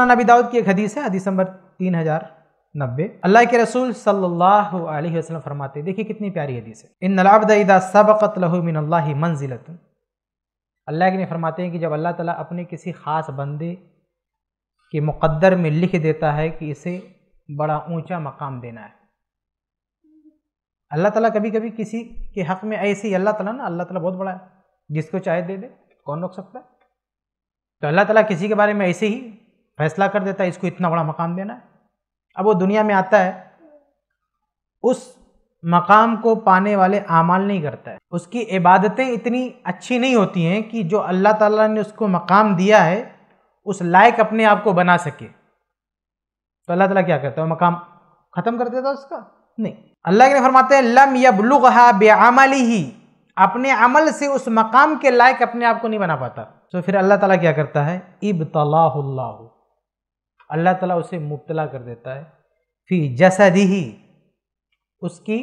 नबी दाऊद की एक हदीस है हदीस नंबर तीन हज़ार नब्बे अल्लाह के रसूल सल्लल्लाहु अलैहि वसल्लम फरमाते हैं देखिए कितनी प्यारी हदीस है इन नलाबदा सबकत लहू मिन अल्लाह मंजिलत अल्लाह के ने फरमाते हैं कि जब अल्लाह ताला अपने किसी ख़ास बंदे के मुकद्दर में लिख देता है कि इसे बड़ा ऊंचा मकाम देना है अल्लाह ताला कभी कभी किसी के हक़ में ही अल्लाह ताला ना अल्लाह ताला बहुत बड़ा है जिसको चाहे दे दे कौन रोक सकता है तो अल्लाह ताला किसी के बारे में ऐसे ही फैसला कर देता है इसको इतना बड़ा मकाम देना है अब वो दुनिया में आता है उस मकाम को पाने वाले आमाल नहीं करता है उसकी इबादतें इतनी अच्छी नहीं होती हैं कि जो अल्लाह ताला ने उसको मकाम दिया है उस लायक अपने आप को बना सके तो अल्लाह ताला क्या करता है मकाम ख़त्म कर देता उसका नहीं अल्लाह के फरमाते हैं लम यबलुगहा बेआमली ही अपने अमल से उस मकाम के लायक अपने आप को नहीं बना पाता तो फिर अल्लाह ताला क्या करता है इब अल्लाह ताला उसे मुबतला कर देता है फिर जसदी ही उसकी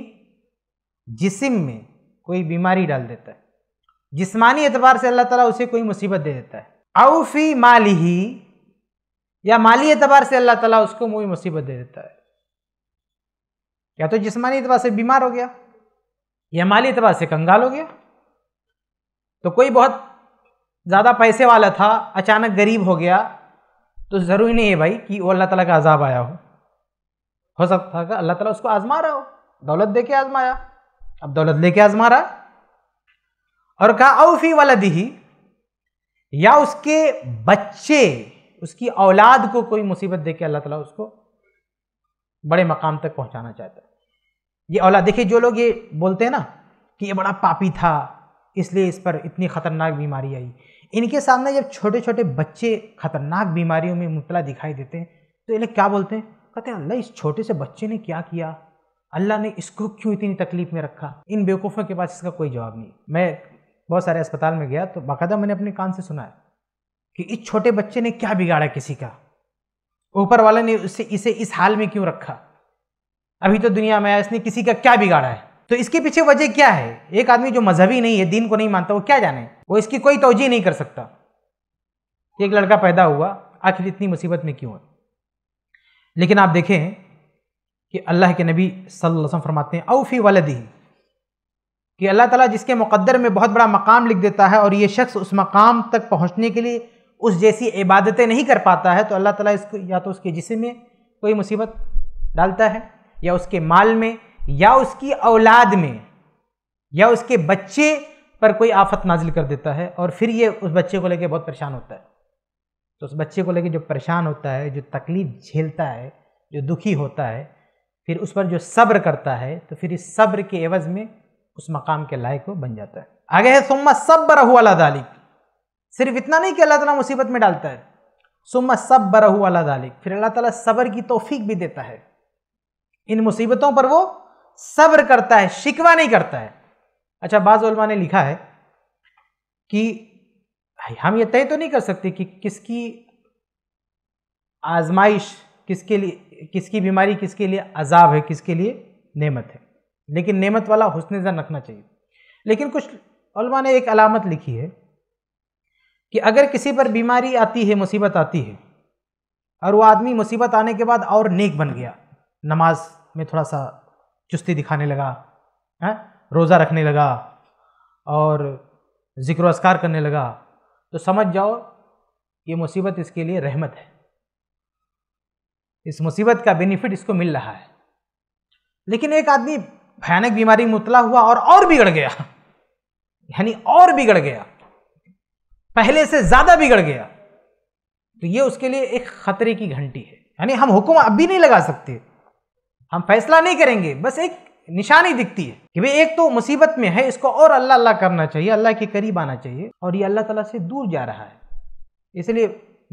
जिसम में कोई बीमारी डाल देता है जिस्मानी एतबार से अल्लाह ताला उसे कोई मुसीबत दे देता है आउ फी माली ही या माली एतबार से अल्लाह ताला उसको कोई मुसीबत दे देता है या तो जिस्मानी एतबार से बीमार हो गया या माली एतबार से कंगाल हो गया तो कोई बहुत ज़्यादा पैसे वाला था अचानक गरीब हो गया तो ज़रूरी नहीं है भाई कि वो अल्लाह ताला का अजाब आया हो हो सकता था अल्लाह ताला उसको आजमा रहा हो दौलत दे के आजमाया अब दौलत लेके आजमा रहा और कहा औफी वाला दी या उसके बच्चे उसकी औलाद को कोई मुसीबत दे के अल्लाह ताला उसको बड़े मकाम तक पहुंचाना चाहता है ये औलाद देखिए जो लोग ये बोलते हैं ना कि ये बड़ा पापी था इसलिए इस पर इतनी ख़तरनाक बीमारी आई इनके सामने जब छोटे छोटे बच्चे खतरनाक बीमारियों में मुबला दिखाई देते हैं तो ये लोग क्या बोलते हैं कहते हैं अल्लाह इस छोटे से बच्चे ने क्या किया अल्लाह ने इसको क्यों इतनी तकलीफ में रखा इन बेवकूफ़ों के पास इसका कोई जवाब नहीं मैं बहुत सारे अस्पताल में गया तो बाकायदा मैंने अपने कान से सुना है कि इस छोटे बच्चे ने क्या बिगाड़ा किसी का ऊपर वाले ने उसे इसे इस हाल में क्यों रखा अभी तो दुनिया में आया इसने किसी का क्या बिगाड़ा है तो इसके पीछे वजह क्या है एक आदमी जो मजहबी नहीं है दीन को नहीं मानता वो क्या जाने वो इसकी कोई तोजी नहीं कर सकता एक लड़का पैदा हुआ आखिर इतनी मुसीबत में क्यों है लेकिन आप देखें कि अल्लाह के नबी सल्लम फरमाते हैं औफ़ी वलदी कि अल्लाह ताला जिसके मुकद्दर में बहुत बड़ा मकाम लिख देता है और ये शख्स उस मकाम तक पहुंचने के लिए उस जैसी इबादतें नहीं कर पाता है तो अल्लाह ताला इसको या तो उसके जिसम में कोई मुसीबत डालता है या उसके माल में या उसकी औलाद में या उसके बच्चे पर कोई आफत नाजिल कर देता है और फिर ये उस बच्चे को लेके बहुत परेशान होता है तो उस बच्चे को लेके जो परेशान होता है जो तकलीफ झेलता है जो दुखी होता है फिर उस पर जो सब्र करता है तो फिर इस सब्र के एवज में उस मकाम के लायक वो बन जाता है आगे है सुम्मा सब्र दालिक सिर्फ इतना नहीं कि अल्लाह ताला मुसीबत में डालता है सुम्मा सब्र दालिक फिर अल्लाह ताला सब्र की तोफीक भी देता है इन मुसीबतों पर वो सब्र करता है शिकवा नहीं करता है अच्छा बाज़लमा ने लिखा है कि हम ये तय तो नहीं कर सकते कि किसकी आजमाइश किसके लिए किसकी बीमारी किसके लिए अजाब है किसके लिए नेमत है लेकिन नेमत वाला हुसन जन रखना चाहिए लेकिन कुछ उलमा ने एक अलामत लिखी है कि अगर किसी पर बीमारी आती है मुसीबत आती है और वह आदमी मुसीबत आने के बाद और नेक बन गया नमाज में थोड़ा सा चुस्ती दिखाने लगा है रोज़ा रखने लगा और ज़िक्र असकार करने लगा तो समझ जाओ ये मुसीबत इसके लिए रहमत है इस मुसीबत का बेनिफिट इसको मिल रहा है लेकिन एक आदमी भयानक बीमारी में मुतला हुआ और और बिगड़ गया यानी और बिगड़ गया पहले से ज़्यादा बिगड़ गया तो ये उसके लिए एक ख़तरे की घंटी है यानी हम हुक्म अब भी नहीं लगा सकते हम फैसला नहीं करेंगे बस एक निशानी दिखती है कि भाई एक तो मुसीबत में है इसको और अल्लाह अल्लाह करना चाहिए अल्लाह के करीब आना चाहिए और ये अल्लाह तला से दूर जा रहा है इसलिए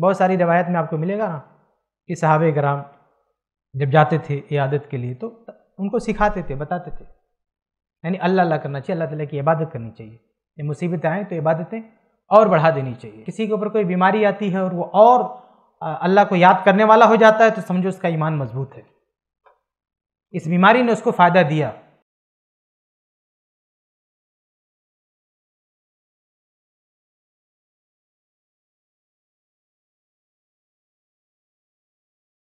बहुत सारी रवायत में आपको मिलेगा ना कि साहब ग्राम जब जाते थे इबादत के लिए तो उनको सिखाते थे बताते थे यानी अल्लाह अल्लाह करना चाहिए अल्लाह तला की इबादत करनी चाहिए ये मुसीबतें आएँ तो इबादतें और बढ़ा देनी चाहिए किसी के ऊपर कोई बीमारी आती है और वो और अल्लाह को याद करने वाला हो जाता है तो समझो उसका ईमान मजबूत है इस बीमारी ने उसको फ़ायदा दिया